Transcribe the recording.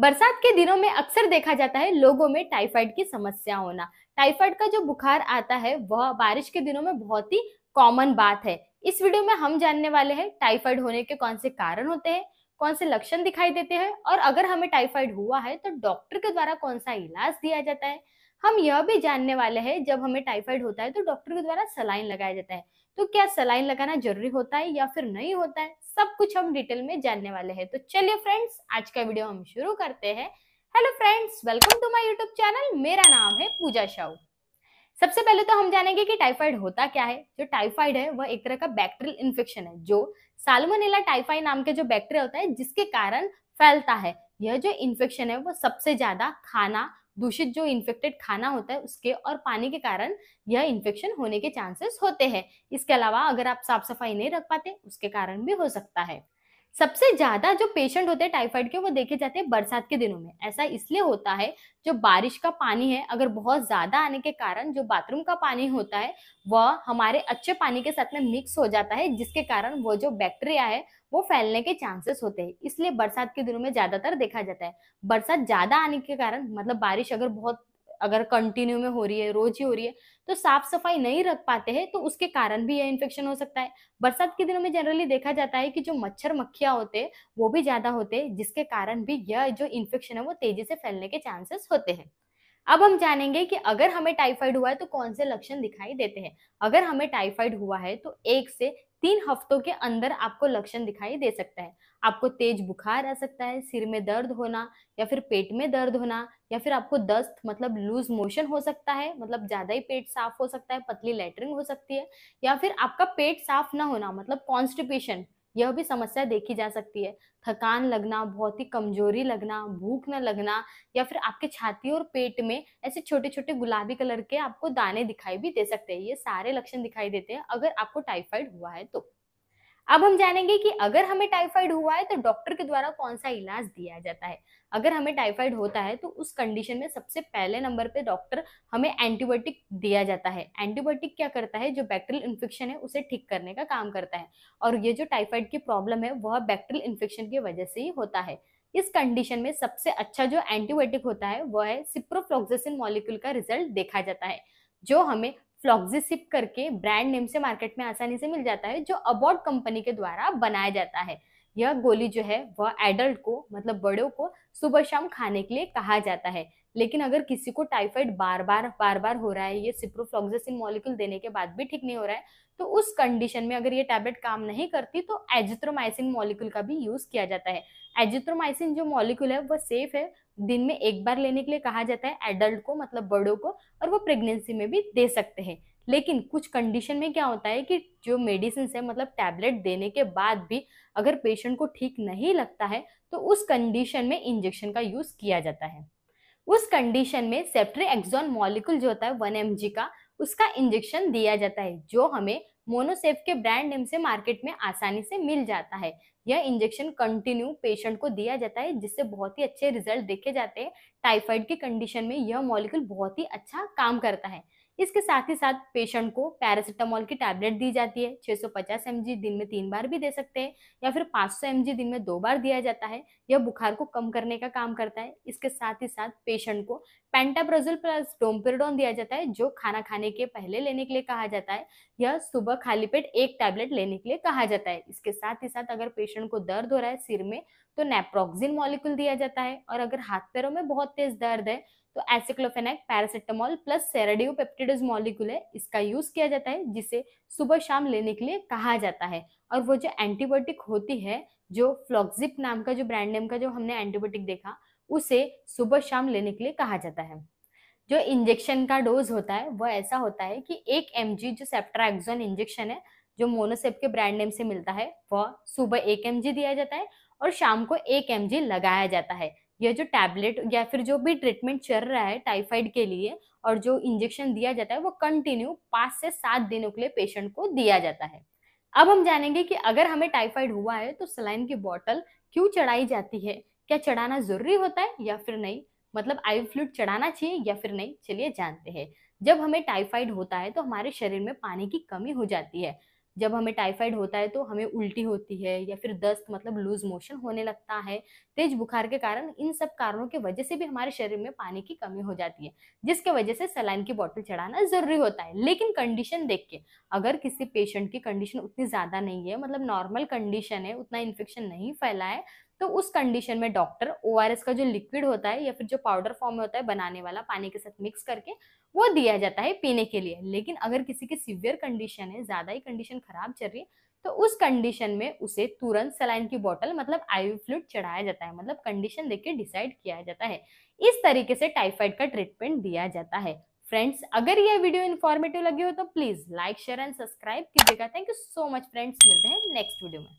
बरसात के दिनों में अक्सर देखा जाता है लोगों में टाइफाइड की समस्या होना टाइफाइड का जो बुखार आता है वह बारिश के दिनों में बहुत ही कॉमन बात है इस वीडियो में हम जानने वाले हैं टाइफाइड होने के कौन से कारण होते हैं कौन से लक्षण दिखाई देते हैं और अगर हमें टाइफाइड हुआ है तो डॉक्टर के द्वारा कौन सा इलाज दिया जाता है हम यह भी जानने वाले हैं जब हमें टाइफाइड होता है तो डॉक्टर के द्वारा सलाइन लगाया जाता है तो क्या सलाइन लगाना जरूरी होता है या फिर नहीं होता है सब कुछ हम डिटेल में जानने वाले हैं तो चलिए फ्रेंड्स आज का वीडियो हम शुरू करते हैं hello friends welcome to my YouTube channel मेरा नाम है पूजा शाह सबसे पहले तो हम जानेंगे कि टाइफाइड होता क्या है जो टाइफाइड है वह एक तरह का बैक्टेरियल इन्फेक्शन है जो साल्मोनेला टाइफाइड नाम के जो बैक्टेरिया होता है जिसके कारण फैलता है यह जो इन्फेक्शन है वो सबसे ज्यादा खाना दूषित जो इन्फेक्टेड खाना होता है उसके और पानी के कारण यह इन्फेक्शन होने के चांसेस होते हैं इसके अलावा अगर आप साफ सफाई नहीं रख पाते उसके कारण भी हो सकता है सबसे ज्यादा जो पेशेंट होते हैं टाइफाइड के वो देखे जाते हैं बरसात के दिनों में ऐसा इसलिए होता है जो बारिश का पानी है अगर बहुत ज्यादा आने के कारण जो बाथरूम का पानी होता है वह हमारे अच्छे पानी के साथ में मिक्स हो जाता है जिसके कारण वो जो बैक्टीरिया है वो फैलने के चांसेस होते हैं इसलिए बरसात के दिनों में ज्यादातर देखा जाता है बरसात ज्यादा आने के कारण मतलब बारिश अगर बहुत अगर कंटिन्यू में हो रही है रोज ही हो रही है तो साफ सफाई नहीं रख पाते हैं तो उसके कारण भी यह इन्फेक्शन हो सकता है बरसात के दिनों में जनरली देखा जाता है कि जो मच्छर मक्खिया होते हैं वो भी ज्यादा होते हैं जिसके कारण भी यह जो इन्फेक्शन है वो तेजी से फैलने के चांसेस होते हैं अब हम जानेंगे कि अगर हमें टाइफाइड हुआ है तो कौन से लक्षण दिखाई देते हैं अगर हमें टाइफाइड हुआ है तो एक से तीन हफ्तों के अंदर आपको लक्षण दिखाई दे सकता है आपको तेज बुखार आ सकता है सिर में दर्द होना या फिर पेट में दर्द होना या फिर आपको दस्त मतलब लूज मोशन हो सकता है मतलब ज्यादा ही पेट साफ हो सकता है पतली लेटरिंग हो सकती है या फिर आपका पेट साफ ना होना मतलब कॉन्स्टिपेशन यह भी समस्या देखी जा सकती है थकान लगना बहुत ही कमजोरी लगना भूख न लगना या फिर आपके छाती और पेट में ऐसे छोटे छोटे गुलाबी कलर के आपको दाने दिखाई भी दे सकते हैं ये सारे लक्षण दिखाई देते हैं अगर आपको टाइफाइड हुआ है तो अब हम जानेंगे कि अगर हमें टाइफाइड हुआ है तो डॉक्टर के द्वारा कौन सा इलाज दिया जाता है अगर हमें टाइफाइड होता है तो उस कंडीशन में सबसे पहले नंबर पे डॉक्टर हमें एंटीबायोटिक दिया जाता है एंटीबायोटिक क्या करता है जो बैक्टीरियल इन्फेक्शन है उसे ठीक करने का काम करता है और ये जो टाइफाइड की प्रॉब्लम है वह बैक्टीरियल इन्फेक्शन की वजह से ही होता है इस कंडीशन में सबसे अच्छा जो एंटीबायोटिक होता है वह है सिप्रोफ्लॉक्सेसिन मॉलिक्यूल का रिजल्ट देखा जाता है जो हमें फ्लॉक्सिप करके ब्रांड नेम से मार्केट में आसानी से मिल जाता है जो अबॉट कंपनी के द्वारा बनाया जाता है यह गोली जो है वह एडल्ट को मतलब बड़ों को सुबह शाम खाने के लिए कहा जाता है लेकिन अगर किसी को टाइफाइड बार बार बार बार हो रहा है ये सिप्रोफ्लॉक्सिन मॉलिक्यूल देने के बाद भी ठीक नहीं हो रहा है तो उस कंडीशन में अगर ये टैबलेट काम नहीं करती तो एजिथ्रोमाइसिन मॉलिक्यूल का भी यूज किया जाता है एजिथ्रोमाइसिन जो मॉलिक्यूल है वो सेफ है दिन में एक बार लेने के लिए कहा जाता है एडल्ट को मतलब बड़ों को और वो प्रेगनेंसी में भी दे सकते हैं लेकिन कुछ कंडीशन में क्या होता है कि जो मेडिसिन है मतलब टैबलेट देने के बाद भी अगर पेशेंट को ठीक नहीं लगता है तो उस कंडीशन में इंजेक्शन का यूज़ किया जाता है उस कंडीशन में सेप्ट्री एक्सॉन मॉलिक्यूल जो होता है वन एम का उसका इंजेक्शन दिया जाता है जो हमें मोनोसेफ के ब्रांड नेम से मार्केट में आसानी से मिल जाता है यह इंजेक्शन कंटिन्यू पेशेंट को दिया जाता है जिससे बहुत ही अच्छे रिजल्ट देखे जाते हैं टाइफाइड की कंडीशन में यह मॉलिक्यूल बहुत ही अच्छा काम करता है इसके साथ ही साथ पेशेंट को पैरासीटामोल की टैबलेट दी जाती है 650 सौ दिन में तीन बार भी दे सकते हैं या फिर 500 सौ दिन में दो बार दिया जाता है यह बुखार को कम करने का काम करता है इसके साथ ही साथ पेशेंट को पेंटाप्रोजल प्लस डोमपेरडोन दिया जाता है जो खाना खाने के पहले लेने के लिए कहा जाता है या सुबह खाली पेट एक टैबलेट लेने के लिए कहा जाता है इसके साथ ही साथ अगर पेशेंट को दर्द हो रहा है सिर में तो नेप्रोक्सिन मॉलिक्यूल दिया जाता है और अगर हाथ पैरों में बहुत तेज दर्द है तो aceclofenac paracetamol plus serratiopeptidase molecule है इसका यूज किया जाता है जिसे सुबह शाम लेने के लिए कहा जाता है और वो जो एंटीबायोटिक होती है जो फ्लॉक्सिप नाम का जो ब्रांड नेम का जो हमने एंटीबायोटिक देखा उसे सुबह शाम लेने के लिए कहा जाता है जो इंजेक्शन का डोज होता है वह ऐसा होता है कि एक एम जो सेप्ट्राएक्सोन इंजेक्शन है जो मोनोसेप के ब्रांड नेम से मिलता है वह सुबह एक एम दिया जाता है और शाम को एक एम लगाया जाता है यह जो टैबलेट या फिर जो भी ट्रीटमेंट चल रहा है टाइफाइड के लिए और जो इंजेक्शन दिया जाता है वो कंटिन्यू पाँच से सात दिनों के लिए पेशेंट को दिया जाता है अब हम जानेंगे कि अगर हमें टाइफाइड हुआ है तो सलाइन की बॉटल क्यों चढ़ाई जाती है क्या चढ़ाना जरूरी होता है या फिर नहीं मतलब आई फ्लूड चढ़ाना चाहिए या फिर नहीं चलिए जानते हैं जब हमें टाइफाइड होता है तो हमारे शरीर में पानी की कमी हो जाती है जब हमें टाइफाइड होता है तो हमें उल्टी होती है या फिर दस्त मतलब लूज मोशन होने लगता है तेज बुखार के कारण इन सब कारणों की वजह से भी हमारे शरीर में पानी की कमी हो जाती है जिसके वजह से सलाइन की बॉटल चढ़ाना जरूरी होता है लेकिन कंडीशन देख के अगर किसी पेशेंट की कंडीशन उतनी ज़्यादा नहीं है मतलब नॉर्मल कंडीशन है उतना इन्फेक्शन नहीं फैला है तो उस कंडीशन में डॉक्टर ओ का जो लिक्विड होता है या फिर जो पाउडर फॉर्म में होता है बनाने वाला पानी के साथ मिक्स करके वो दिया जाता है पीने के लिए लेकिन अगर किसी की सीवियर कंडीशन है ज़्यादा ही कंडीशन खराब चल रही है तो उस कंडीशन में उसे तुरंत सलाइन की बोतल मतलब आईवी फ्लूड चढ़ाया जाता है मतलब कंडीशन देख के डिसाइड किया जाता है इस तरीके से टाइफाइड का ट्रीटमेंट दिया जाता है फ्रेंड्स अगर यह वीडियो इन्फॉर्मेटिव लगी हो तो please like share and subscribe कीजिएगा thank you so much friends मिलते हैं नेक्स्ट वीडियो में